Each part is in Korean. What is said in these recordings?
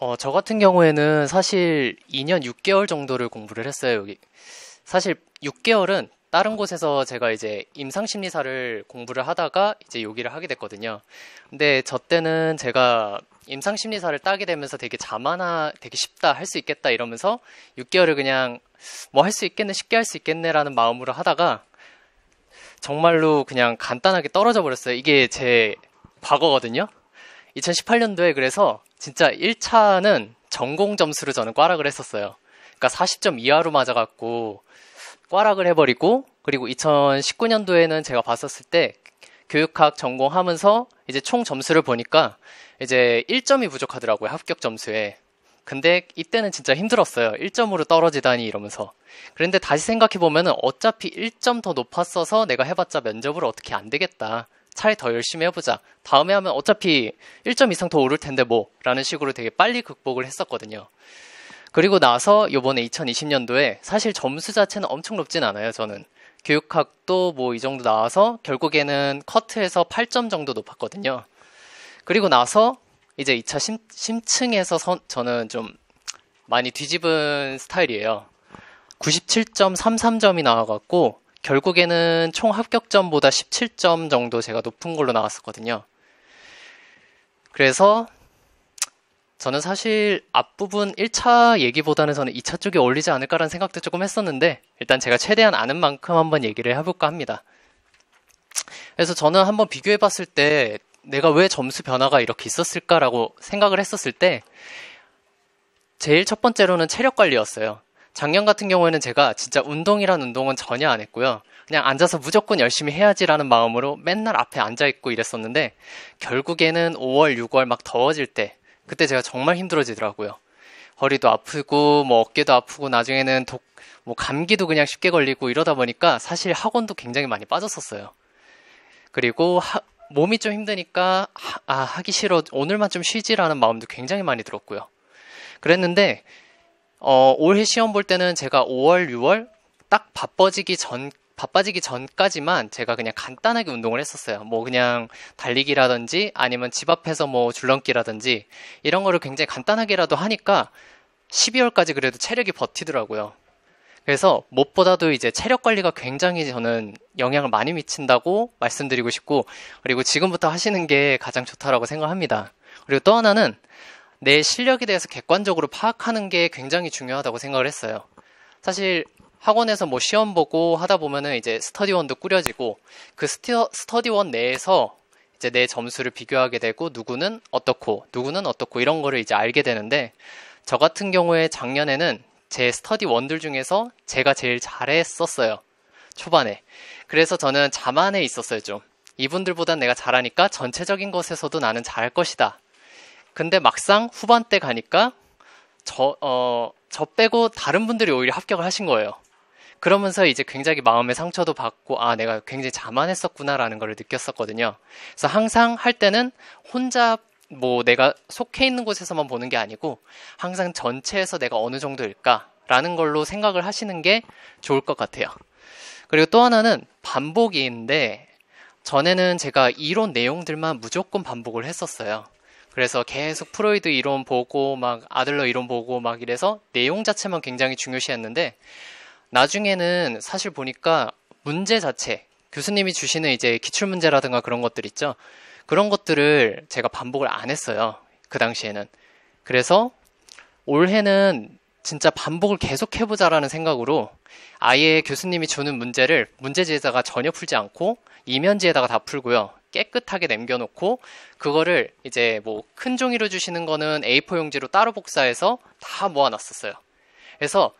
어, 저 같은 경우에는 사실 2년 6개월 정도를 공부를 했어요, 여기. 사실 6개월은 다른 곳에서 제가 이제 임상 심리사를 공부를 하다가 이제 여기를 하게 됐거든요. 근데 저 때는 제가 임상 심리사를 따게 되면서 되게 자만하, 되게 쉽다, 할 수 있겠다 이러면서 6개월을 그냥 뭐 할 수 있겠네, 쉽게 할 수 있겠네라는 마음으로 하다가 정말로 그냥 간단하게 떨어져 버렸어요. 이게 제 과거거든요. 2018년도에 그래서 진짜 1차는 전공 점수를 저는 꽈락을 했었어요. 그러니까 40점 이하로 맞아갖고 꽈락을 해버리고 그리고 2019년도에는 제가 봤었을 때 교육학 전공하면서 이제 총 점수를 보니까 이제 1점이 부족하더라고요. 합격 점수에. 근데 이때는 진짜 힘들었어요. 1점으로 떨어지다니 이러면서. 그런데 다시 생각해보면 어차피 1점 더 높았어서 내가 해봤자 면접을 어떻게 안 되겠다. 차에 더 열심히 해보자. 다음에 하면 어차피 1점 이상 더 오를 텐데 뭐. 라는 식으로 되게 빨리 극복을 했었거든요. 그리고 나서 요번에 2020년도에 사실 점수 자체는 엄청 높진 않아요, 저는. 교육학도 뭐 이 정도 나와서 결국에는 커트에서 8점 정도 높았거든요. 그리고 나서 이제 2차 심, 심층에서 선, 저는 좀 많이 뒤집은 스타일이에요. 97.33점이 나와갖고 결국에는 총 합격점보다 17점 정도 제가 높은 걸로 나왔었거든요. 그래서 저는 사실 앞부분 1차 얘기보다는 저는 2차 쪽에 울리지 않을까라는 생각도 조금 했었는데 일단 제가 최대한 아는 만큼 한번 얘기를 해볼까 합니다. 그래서 저는 한번 비교해 봤을 때 내가 왜 점수 변화가 이렇게 있었을까라고 생각을 했었을 때 제일 첫 번째로는 체력 관리였어요. 작년 같은 경우에는 제가 진짜 운동이란 운동은 전혀 안 했고요. 그냥 앉아서 무조건 열심히 해야지라는 마음으로 맨날 앞에 앉아있고 이랬었는데, 결국에는 5월, 6월 막 더워질 때, 그때 제가 정말 힘들어지더라고요. 허리도 아프고, 뭐 어깨도 아프고, 나중에는 독, 뭐 감기도 그냥 쉽게 걸리고 이러다 보니까 사실 학원도 굉장히 많이 빠졌었어요. 그리고 하, 몸이 좀 힘드니까 하, 아 하기 싫어 오늘만 좀 쉬지라는 마음도 굉장히 많이 들었고요. 그랬는데 어, 올해 시험 볼 때는 제가 5월, 6월 딱 바빠지기 전 바빠지기 전까지만 제가 그냥 간단하게 운동을 했었어요. 뭐 그냥 달리기라든지 아니면 집 앞에서 뭐 줄넘기라든지 이런 거를 굉장히 간단하게라도 하니까 12월까지 그래도 체력이 버티더라고요. 그래서 무엇보다도 이제 체력 관리가 굉장히 저는 영향을 많이 미친다고 말씀드리고 싶고 그리고 지금부터 하시는 게 가장 좋다라고 생각합니다. 그리고 또 하나는 내 실력에 대해서 객관적으로 파악하는 게 굉장히 중요하다고 생각을 했어요. 사실 학원에서 뭐 시험 보고 하다 보면은 이제 스터디원도 꾸려지고 그스티 스터디원 내에서 이제 내 점수를 비교하게 되고 누구는 어떻고 누구는 어떻고 이런 거를 이제 알게 되는데 저 같은 경우에 작년에는 제 스터디원들 중에서 제가 제일 잘했었어요. 초반에. 그래서 저는 자만에 있었어요, 좀. 이분들보단 내가 잘하니까 전체적인 것에서도 나는 잘할 것이다. 근데 막상 후반 때 가니까 저, 어, 저 빼고 다른 분들이 오히려 합격을 하신 거예요. 그러면서 이제 굉장히 마음의 상처도 받고, 아, 내가 굉장히 자만했었구나라는 걸 느꼈었거든요. 그래서 항상 할 때는 혼자 뭐 내가 속해 있는 곳에서만 보는 게 아니고 항상 전체에서 내가 어느 정도일까라는 걸로 생각을 하시는 게 좋을 것 같아요. 그리고 또 하나는 반복인데 전에는 제가 이론 내용들만 무조건 반복을 했었어요. 그래서 계속 프로이드 이론 보고 막 아들러 이론 보고 막 이래서 내용 자체만 굉장히 중요시했는데 나중에는 사실 보니까 문제 자체 교수님이 주시는 이제 기출 문제라든가 그런 것들 있죠. 그런 것들을 제가 반복을 안 했어요. 그 당시에는. 그래서 올해는 진짜 반복을 계속 해보자라는 생각으로 아예 교수님이 주는 문제를 문제 지에다가 전혀 풀지 않고 이면지에다가 다 풀고요. 깨끗하게 남겨놓고 그거를 이제 뭐 큰 종이로 주시는 거는 A4 용지로 따로 복사해서 다 모아놨었어요. 그래서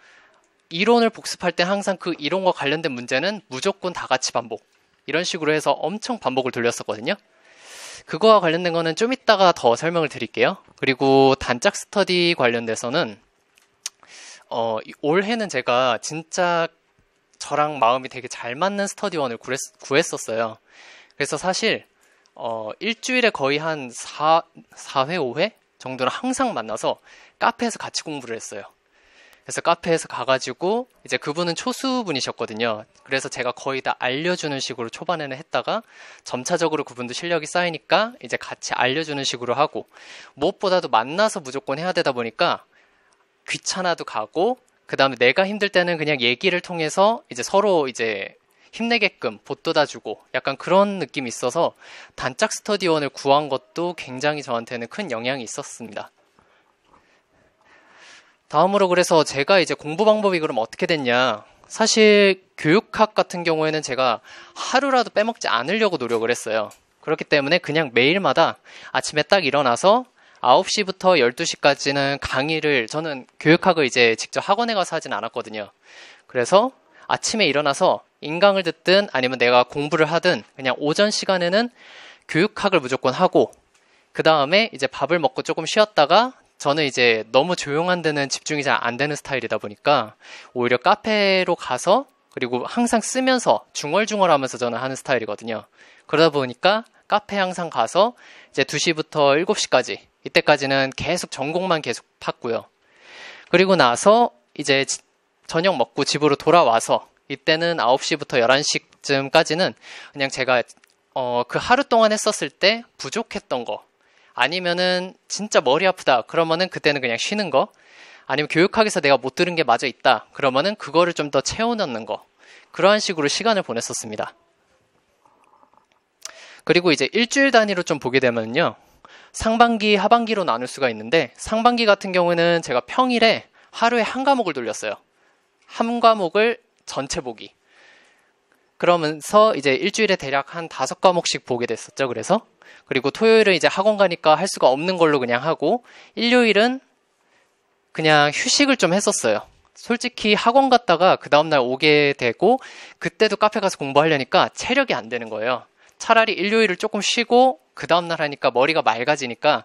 이론을 복습할 때 항상 그 이론과 관련된 문제는 무조건 다 같이 반복. 이런 식으로 해서 엄청 반복을 돌렸었거든요. 그거와 관련된 거는 좀 이따가 더 설명을 드릴게요. 그리고 단짝 스터디 관련돼서는 어, 올해는 제가 진짜 저랑 마음이 되게 잘 맞는 스터디원을 구했, 었어요 그래서 사실 어, 일주일에 거의 한 4, 4회, 5회 정도는 항상 만나서 카페에서 같이 공부를 했어요. 그래서 카페에서 가가지고 이제 그분은 초수분이셨거든요. 그래서 제가 거의 다 알려주는 식으로 초반에는 했다가 점차적으로 그분도 실력이 쌓이니까 이제 같이 알려주는 식으로 하고 무엇보다도 만나서 무조건 해야 되다 보니까 귀찮아도 가고 그 다음에 내가 힘들 때는 그냥 얘기를 통해서 이제 서로 이제 힘내게끔 보도다주고 약간 그런 느낌이 있어서 단짝 스터디원을 구한 것도 굉장히 저한테는 큰 영향이 있었습니다. 다음으로 그래서 제가 이제 공부 방법이 그럼 어떻게 됐냐. 사실 교육학 같은 경우에는 제가 하루라도 빼먹지 않으려고 노력을 했어요. 그렇기 때문에 그냥 매일마다 아침에 딱 일어나서 9시부터 12시까지는 강의를 저는 교육학을 이제 직접 학원에 가서 하진 않았거든요. 그래서 아침에 일어나서 인강을 듣든 아니면 내가 공부를 하든 그냥 오전 시간에는 교육학을 무조건 하고 그 다음에 이제 밥을 먹고 조금 쉬었다가 저는 이제 너무 조용한 데는 집중이 잘 안 되는 스타일이다 보니까 오히려 카페로 가서 그리고 항상 쓰면서 중얼중얼 하면서 저는 하는 스타일이거든요. 그러다 보니까 카페 항상 가서 이제 2시부터 7시까지 이때까지는 계속 전공만 계속 팠고요. 그리고 나서 이제 저녁 먹고 집으로 돌아와서 이때는 9시부터 11시쯤까지는 그냥 제가 어, 그 하루 동안 했었을 때 부족했던 거 아니면은 진짜 머리 아프다 그러면은 그때는 그냥 쉬는 거 아니면 교육학에서 내가 못 들은 게 맞아 있다 그러면은 그거를 좀 더 채워넣는 거 그러한 식으로 시간을 보냈었습니다. 그리고 이제 일주일 단위로 좀 보게 되면요. 상반기, 하반기로 나눌 수가 있는데 상반기 같은 경우는 제가 평일에 하루에 한 과목을 돌렸어요. 한 과목을 전체 보기. 그러면서 이제 일주일에 대략 한 다섯 과목씩 보게 됐었죠. 그래서 그리고 토요일은 이제 학원 가니까 할 수가 없는 걸로 그냥 하고 일요일은 그냥 휴식을 좀 했었어요. 솔직히 학원 갔다가 그 다음날 오게 되고 그때도 카페 가서 공부하려니까 체력이 안 되는 거예요. 차라리 일요일을 조금 쉬고 그 다음날 하니까 머리가 맑아지니까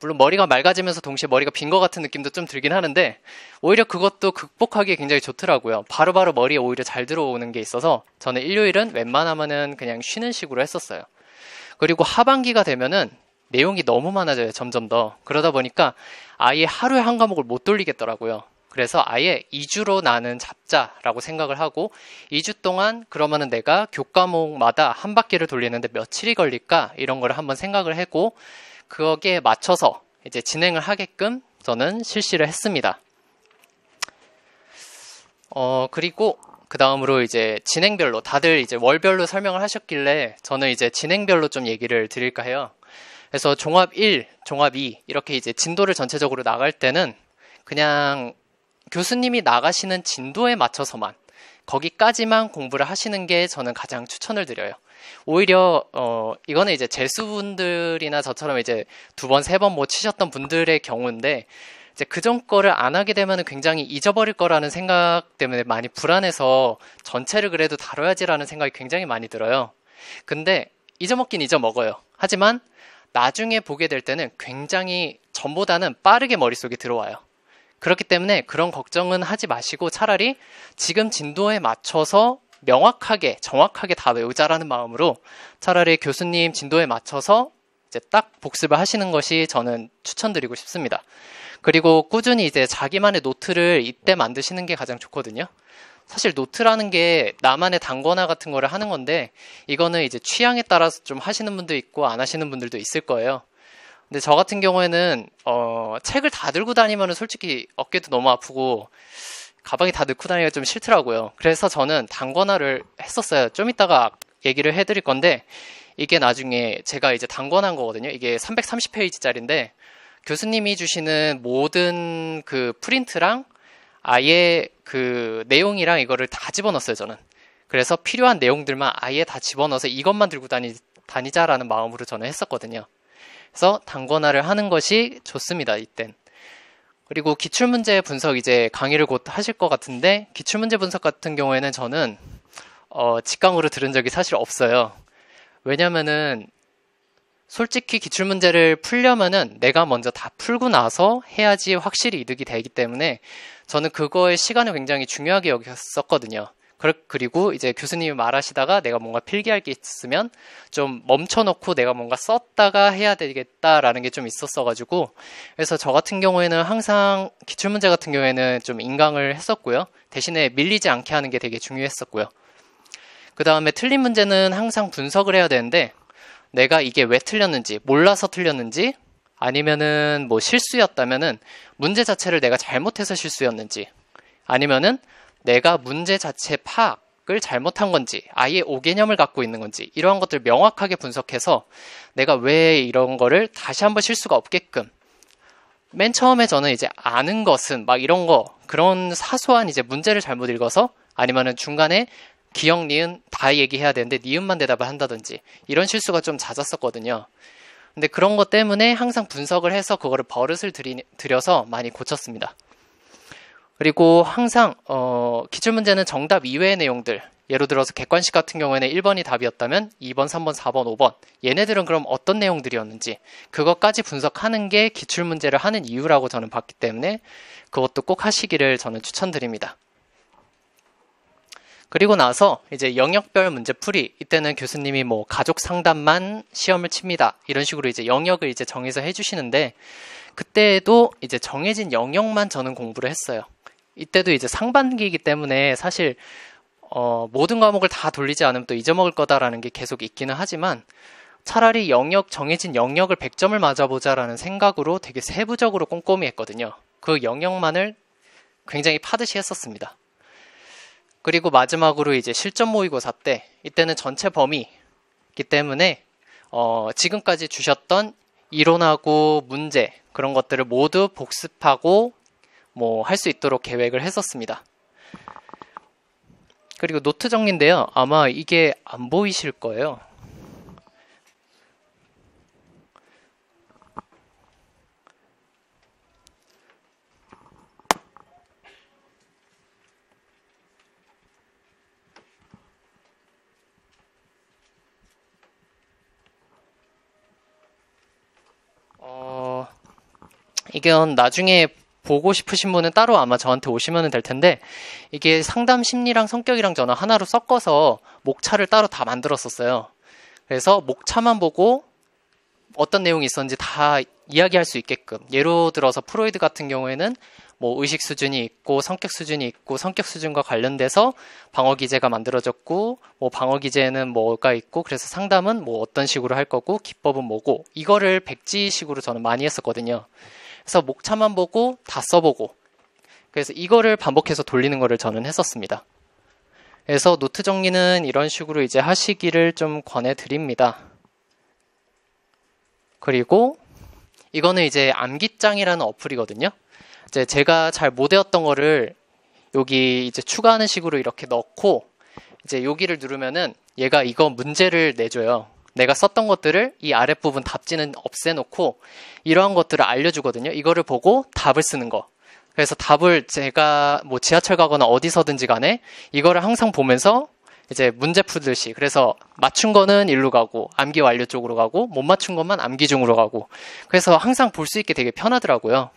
물론 머리가 맑아지면서 동시에 머리가 빈 것 같은 느낌도 좀 들긴 하는데 오히려 그것도 극복하기에 굉장히 좋더라고요. 바로바로 머리에 오히려 잘 들어오는 게 있어서 저는 일요일은 웬만하면은 그냥 쉬는 식으로 했었어요. 그리고 하반기가 되면은 내용이 너무 많아져요. 점점 더. 그러다 보니까 아예 하루에 한 과목을 못 돌리겠더라고요. 그래서 아예 2주로 나는 잡자라고 생각을 하고 2주 동안 그러면은 내가 교과목마다 한 바퀴를 돌리는데 며칠이 걸릴까 이런 거를 한번 생각을 했고 거기에 맞춰서 이제 진행을 하게끔 저는 실시를 했습니다. 어, 그리고 그 다음으로 이제 진행별로 다들 이제 월별로 설명을 하셨길래 저는 이제 진행별로 좀 얘기를 드릴까 해요. 그래서 종합 1, 종합 2 이렇게 이제 진도를 전체적으로 나갈 때는 그냥 교수님이 나가시는 진도에 맞춰서만 거기까지만 공부를 하시는 게 저는 가장 추천을 드려요. 오히려 어 이거는 이제 재수분들이나 저처럼 이제 두 번 세번못 뭐 치셨던 분들의 경우인데 이제 그 전 거를 안 하게 되면 굉장히 잊어버릴 거라는 생각 때문에 많이 불안해서 전체를 그래도 다뤄야지라는 생각이 굉장히 많이 들어요. 근데 잊어먹긴 잊어먹어요. 하지만 나중에 보게 될 때는 굉장히 전보다는 빠르게 머릿속에 들어와요. 그렇기 때문에 그런 걱정은 하지 마시고 차라리 지금 진도에 맞춰서 명확하게 정확하게 다 외우자라는 마음으로 차라리 교수님 진도에 맞춰서 이제 딱 복습을 하시는 것이 저는 추천드리고 싶습니다. 그리고 꾸준히 이제 자기만의 노트를 이때 만드시는 게 가장 좋거든요. 사실 노트라는 게 나만의 단거나 같은 거를 하는 건데 이거는 이제 취향에 따라서 좀 하시는 분도 있고 안 하시는 분들도 있을 거예요. 근데 저 같은 경우에는 어, 책을 다 들고 다니면 솔직히 어깨도 너무 아프고 가방에 다 넣고 다니기가 좀 싫더라고요. 그래서 저는 단권화를 했었어요. 좀 이따가 얘기를 해드릴 건데 이게 나중에 제가 이제 단권한 거거든요. 이게 330페이지짜리인데 교수님이 주시는 모든 그 프린트랑 아예 그 내용이랑 이거를 다 집어넣었어요. 저는. 그래서 필요한 내용들만 아예 다 집어넣어서 이것만 들고 다니, 다니자라는 마음으로 저는 했었거든요. 그래서 당권화를 하는 것이 좋습니다. 이땐. 그리고 기출문제 분석 이제 강의를 곧 하실 것 같은데 기출문제 분석 같은 경우에는 저는 어, 직강으로 들은 적이 사실 없어요. 왜냐면은 솔직히 기출문제를 풀려면은 내가 먼저 다 풀고 나서 해야지 확실히 이득이 되기 때문에 저는 그거의 시간을 굉장히 중요하게 여겼었거든요. 그리고 이제 교수님이 말하시다가 내가 뭔가 필기할 게 있으면 좀 멈춰놓고 내가 뭔가 썼다가 해야 되겠다라는 게 좀 있었어가지고 그래서 저 같은 경우에는 항상 기출문제 같은 경우에는 좀 인강을 했었고요. 대신에 밀리지 않게 하는 게 되게 중요했었고요. 그 다음에 틀린 문제는 항상 분석을 해야 되는데 내가 이게 왜 틀렸는지 몰라서 틀렸는지 아니면은 뭐 실수였다면은 문제 자체를 내가 잘못해서 실수였는지 아니면은 내가 문제 자체 파악을 잘못한 건지, 아예 오개념을 갖고 있는 건지, 이러한 것들 명확하게 분석해서 내가 왜 이런 거를 다시 한번 실수가 없게끔 맨 처음에 저는 이제 아는 것은 막 이런 거 그런 사소한 이제 문제를 잘못 읽어서 아니면은 중간에 기억 니은 다 얘기해야 되는데 니은만 대답을 한다든지 이런 실수가 좀 잦았었거든요. 근데 그런 것 때문에 항상 분석을 해서 그거를 버릇을 들이, 들여서 많이 고쳤습니다. 그리고 항상 어, 기출 문제는 정답 이외의 내용들 예로 들어서 객관식 같은 경우에는 1번이 답이었다면 2번, 3번, 4번, 5번 얘네들은 그럼 어떤 내용들이었는지 그것까지 분석하는 게 기출 문제를 하는 이유라고 저는 봤기 때문에 그것도 꼭 하시기를 저는 추천드립니다. 그리고 나서 이제 영역별 문제풀이 이때는 교수님이 뭐 가족 상담만 시험을 칩니다 이런 식으로 이제 영역을 이제 정해서 해주시는데 그때도 에 이제 정해진 영역만 저는 공부를 했어요. 이때도 이제 상반기이기 때문에 사실 어, 모든 과목을 다 돌리지 않으면 또 잊어먹을 거다라는 게 계속 있기는 하지만 차라리 영역 정해진 영역을 100점을 맞아보자라는 생각으로 되게 세부적으로 꼼꼼히 했거든요. 그 영역만을 굉장히 파듯이 했었습니다. 그리고 마지막으로 이제 실전 모의고사 때 이때는 전체 범위이기 때문에 어, 지금까지 주셨던 이론하고 문제 그런 것들을 모두 복습하고 뭐할수 있도록 계획을 했었습니다. 그리고 노트 정리인데요. 아마 이게 안 보이실 거예요. 어, 이건 나중에 보고 싶으신 분은 따로 아마 저한테 오시면 될 텐데 이게 상담 심리랑 성격이랑 저는 하나로 섞어서 목차를 따로 다 만들었었어요. 그래서 목차만 보고 어떤 내용이 있었는지 다 이야기할 수 있게끔 예로 들어서 프로이드 같은 경우에는 뭐 의식 수준이 있고 성격 수준이 있고 성격 수준과 관련돼서 방어 기제가 만들어졌고 뭐 방어 기제는 뭐가 있고 그래서 상담은 뭐 어떤 식으로 할 거고 기법은 뭐고 이거를 백지식으로 저는 많이 했었거든요. 그래서 목차만 보고 다 써보고 그래서 이거를 반복해서 돌리는 거를 저는 했었습니다. 그래서 노트 정리는 이런 식으로 이제 하시기를 좀 권해드립니다. 그리고 이거는 이제 암기장이라는 어플이거든요. 이제 제가 잘 못 외웠던 거를 여기 이제 추가하는 식으로 이렇게 넣고 이제 여기를 누르면은 얘가 이거 문제를 내줘요. 내가 썼던 것들을 이 아랫부분 답지는 없애놓고 이러한 것들을 알려주거든요. 이거를 보고 답을 쓰는 거. 그래서 답을 제가 뭐 지하철 가거나 어디서든지 간에 이거를 항상 보면서 이제 문제 풀듯이 그래서 맞춘 거는 일로 가고 암기 완료 쪽으로 가고 못 맞춘 것만 암기 중으로 가고 그래서 항상 볼 수 있게 되게 편하더라고요.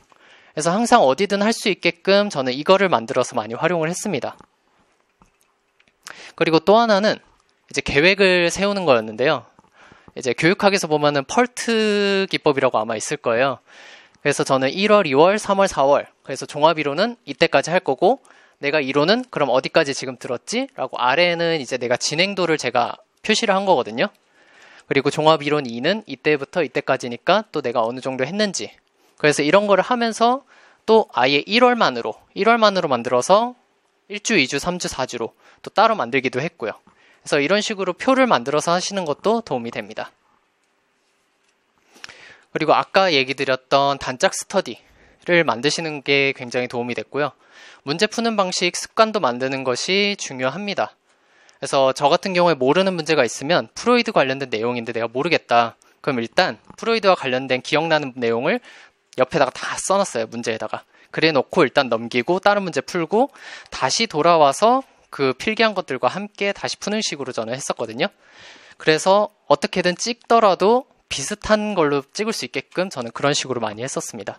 그래서 항상 어디든 할 수 있게끔 저는 이거를 만들어서 많이 활용을 했습니다. 그리고 또 하나는 이제 계획을 세우는 거였는데요. 이제 교육학에서 보면은 펄트 기법이라고 아마 있을 거예요. 그래서 저는 1월, 2월, 3월, 4월. 그래서 종합이론은 이때까지 할 거고, 내가 이론은 그럼 어디까지 지금 들었지? 라고 아래에는 이제 내가 진행도를 제가 표시를 한 거거든요. 그리고 종합이론 2는 이때부터 이때까지니까 또 내가 어느 정도 했는지. 그래서 이런 거를 하면서 또 아예 1월만으로, 1월만으로 만들어서 1주, 2주, 3주, 4주로 또 따로 만들기도 했고요. 그래서 이런 식으로 표를 만들어서 하시는 것도 도움이 됩니다. 그리고 아까 얘기 드렸던 단짝 스터디를 만드시는 게 굉장히 도움이 됐고요. 문제 푸는 방식, 습관도 만드는 것이 중요합니다. 그래서 저 같은 경우에 모르는 문제가 있으면 프로이드 관련된 내용인데 내가 모르겠다. 그럼 일단 프로이드와 관련된 기억나는 내용을 옆에다가 다 써놨어요. 문제에다가. 그래 놓고 일단 넘기고 다른 문제 풀고 다시 돌아와서 그 필기한 것들과 함께 다시 푸는 식으로 저는 했었거든요. 그래서 어떻게든 찍더라도 비슷한 걸로 찍을 수 있게끔 저는 그런 식으로 많이 했었습니다.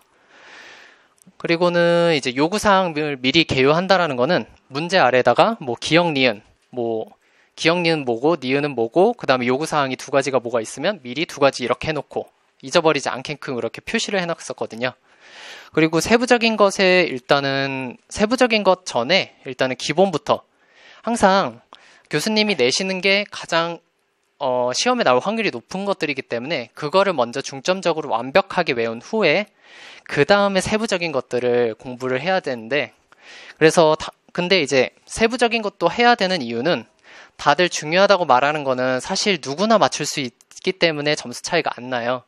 그리고는 이제 요구사항을 미리 개요한다라는 거는 문제 아래다가 에뭐 기억 니은, 뭐 기억 니은 뭐고 니은은 뭐고 그 다음에 요구사항이 두 가지가 뭐가 있으면 미리 두 가지 이렇게 해놓고 잊어버리지 않게끔 이렇게 표시를 해놨었거든요. 그리고 세부적인 것에 일단은 세부적인 것 전에 일단은 기본부터 항상 교수님이 내시는 게 가장 어, 시험에 나올 확률이 높은 것들이기 때문에 그거를 먼저 중점적으로 완벽하게 외운 후에 그 다음에 세부적인 것들을 공부를 해야 되는데 그래서 다, 근데 이제 세부적인 것도 해야 되는 이유는 다들 중요하다고 말하는 거는 사실 누구나 맞출 수 있기 때문에 점수 차이가 안 나요.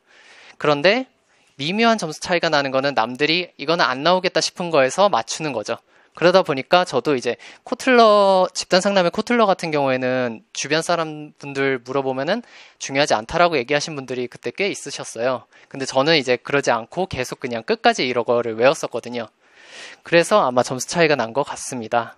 그런데 미묘한 점수 차이가 나는 거는 남들이 이거는 안 나오겠다 싶은 거에서 맞추는 거죠. 그러다 보니까 저도 이제 코틀러 집단 상담의 코틀러 같은 경우에는 주변 사람 분들 물어보면은 중요하지 않다라고 얘기하신 분들이 그때 꽤 있으셨어요. 근데 저는 이제 그러지 않고 계속 그냥 끝까지 이러거를 외웠었거든요. 그래서 아마 점수 차이가 난 것 같습니다.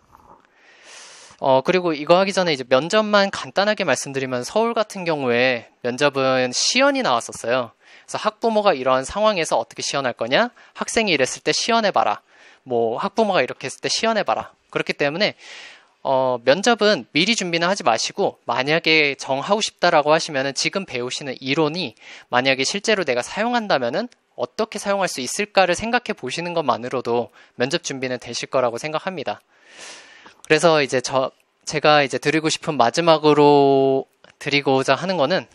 어, 그리고 이거 하기 전에 이제 면접만 간단하게 말씀드리면 서울 같은 경우에 면접은 시연이 나왔었어요. 그래서 학부모가 이러한 상황에서 어떻게 시연할 거냐? 학생이 이랬을 때 시연해봐라. 뭐 학부모가 이렇게 했을 때 시연해봐라. 그렇기 때문에 어, 면접은 미리 준비는 하지 마시고 만약에 정하고 싶다라고 하시면은 지금 배우시는 이론이 만약에 실제로 내가 사용한다면은 어떻게 사용할 수 있을까를 생각해 보시는 것만으로도 면접 준비는 되실 거라고 생각합니다. 그래서 이제 저 제가 이제 드리고 싶은 마지막으로 드리고자 하는 거는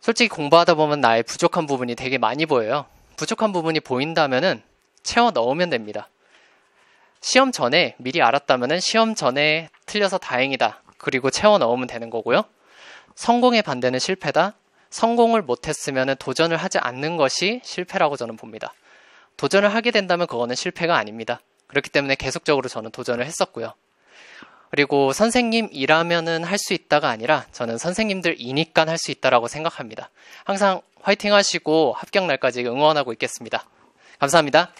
솔직히 공부하다 보면 나의 부족한 부분이 되게 많이 보여요. 부족한 부분이 보인다면은 채워 넣으면 됩니다. 시험 전에 미리 알았다면 시험 전에 틀려서 다행이다. 그리고 채워 넣으면 되는 거고요. 성공의 반대는 실패다. 성공을 못했으면 도전을 하지 않는 것이 실패라고 저는 봅니다. 도전을 하게 된다면 그거는 실패가 아닙니다. 그렇기 때문에 계속적으로 저는 도전을 했었고요. 그리고 선생님이라면은 할 수 있다가 아니라 저는 선생님들이니까 할 수 있다라고 생각합니다. 항상 화이팅 하시고 합격 날까지 응원하고 있겠습니다. 감사합니다.